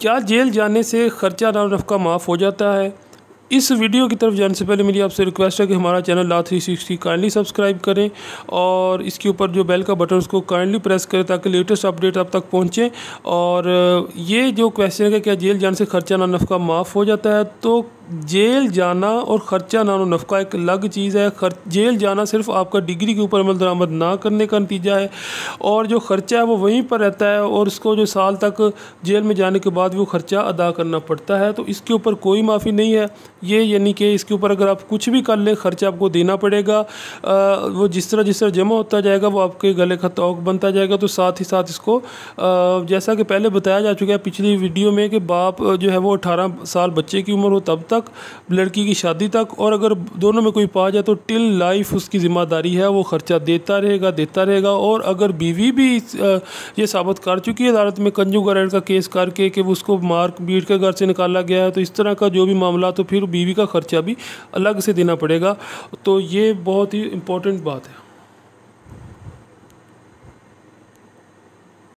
क्या जेल जाने से खर्चा नाम नफका माफ़ हो जाता है इस वीडियो की तरफ जाने से पहले मेरी आपसे रिक्वेस्ट है कि हमारा चैनल ला थ्री सिक्सटी काइंडली सब्सक्राइब करें और इसके ऊपर जो बेल का बटन उसको काइंडली प्रेस करें ताकि लेटेस्ट अपडेट आप तक पहुंचे और ये जो क्वेश्चन है क्या जेल जाने से खर्चा ना नफका माफ़ हो जाता है तो जेल जाना और ख़र्चा नानो नफका एक अलग चीज़ है खर्च जेल जाना सिर्फ आपका डिग्री के ऊपर अमल दरामद ना करने का नतीजा है और जो ख़र्चा है वो वहीं पर रहता है और उसको जो साल तक जेल में जाने के बाद वो ख़र्चा अदा करना पड़ता है तो इसके ऊपर कोई माफ़ी नहीं है ये यानी कि इसके ऊपर अगर आप कुछ भी कर लें ख़र्चा आपको देना पड़ेगा आ, वो जिस तरह जिस तरह जमा होता जाएगा वो आपके गले का तोक बनता जाएगा तो साथ ही साथ इसको आ, जैसा कि पहले बताया जा चुका है पिछली वीडियो में कि बाप जो है वो अठारह साल बच्चे की उम्र हो तब तक तक लड़की की शादी तक और अगर दोनों में कोई पा जाए तो टिल लाइफ उसकी ज़िम्मेदारी है वो खर्चा देता रहेगा देता रहेगा और अगर बीवी भी ये साबित कर चुकी है अदालत में कंजूगर एड का केस करके कि उसको मार पीट के घर से निकाला गया है तो इस तरह का जो भी मामला तो फिर बीवी का खर्चा भी अलग से देना पड़ेगा तो ये बहुत ही इम्पोर्टेंट बात है